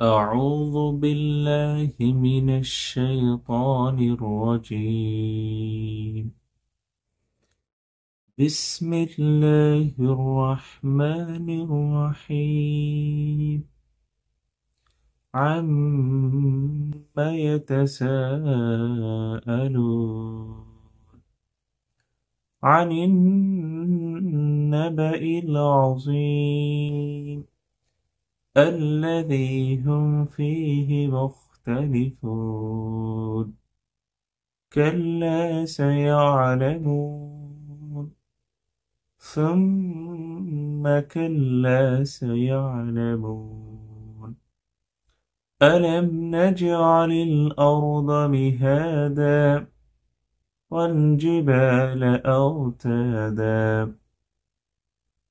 أعوذ بالله من الشيطان الرجيم بسم الله الرحمن الرحيم عما يتساءلون عن النبأ العظيم الذي هم فيه مختلفون كلا سيعلمون ثم كلا سيعلمون ألم نجعل الأرض مهادا والجبال أوتادا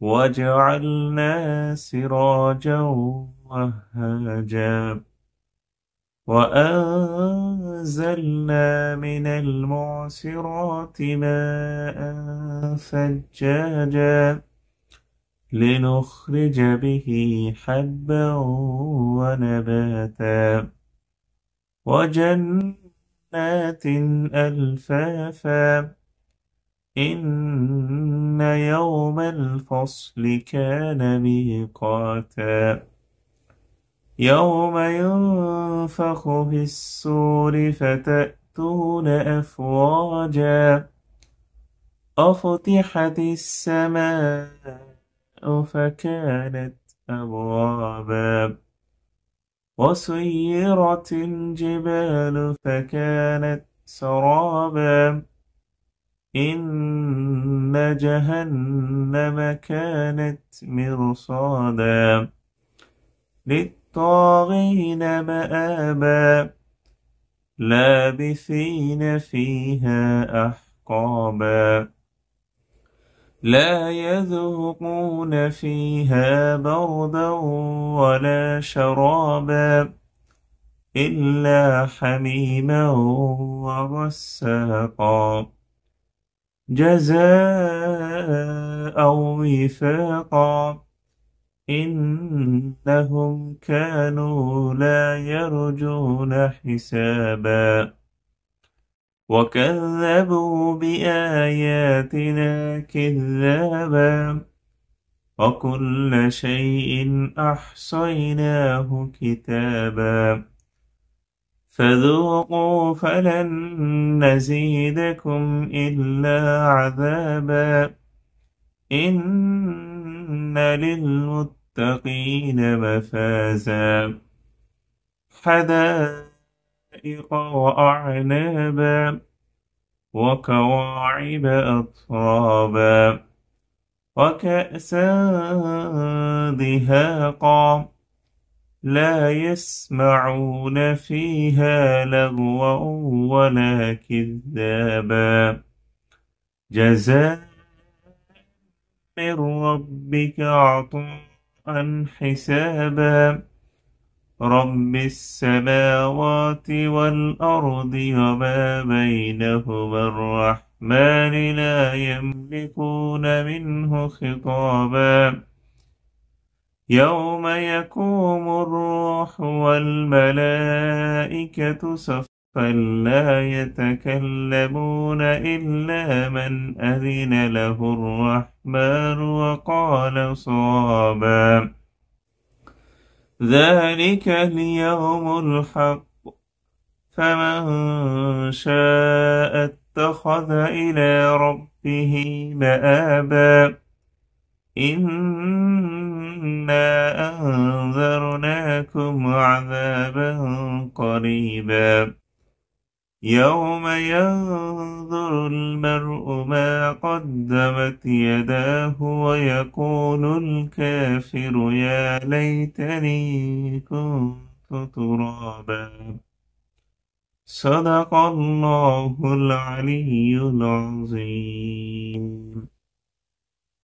وجعلنا سراجا وهاجا وأنزلنا من المعصرات ماء ثجاجا لنخرج به حبا ونباتا وجنات ألفافا إن يوم الفصل كان ميقاتا يوم ينفخ في السور فتأتون أفواجا أفتحت السماء فكانت أبوابا وسيرت الجبال فكانت سرابا إن جهنم كانت مرصادا للطاغين مآبا لابثين فيها أحقابا لا يذوقون فيها بردا ولا شرابا إلا حميما وغساقا جزاء وفاقا إنهم كانوا لا يرجون حسابا وكذبوا بآياتنا كذابا وكل شيء أحصيناه كتابا فذوقوا فلن نزيدكم إلا عذابا إن للمتقين مفازا حدائق وأعنابا وكواعب أطرابا وكأسا دهاقا لا يسمعون فيها لغوا ولا كذابا جزاء من ربك عطاء حسابا رب السماوات والأرض وما بينهما الرحمن لا يملكون منه خطابا يوم يقوم الروح والملائكة صفا لا يتكلمون إلا من أذن له الرحمن وقال صوابا ذلك اليوم الحق فمن شاء اتخذ إلى ربه مآبا إن قريبا يوم ينظر المرء ما قدمت يداه ويقول الكافر يا ليتني كنت ترابا صدق الله العلي العظيم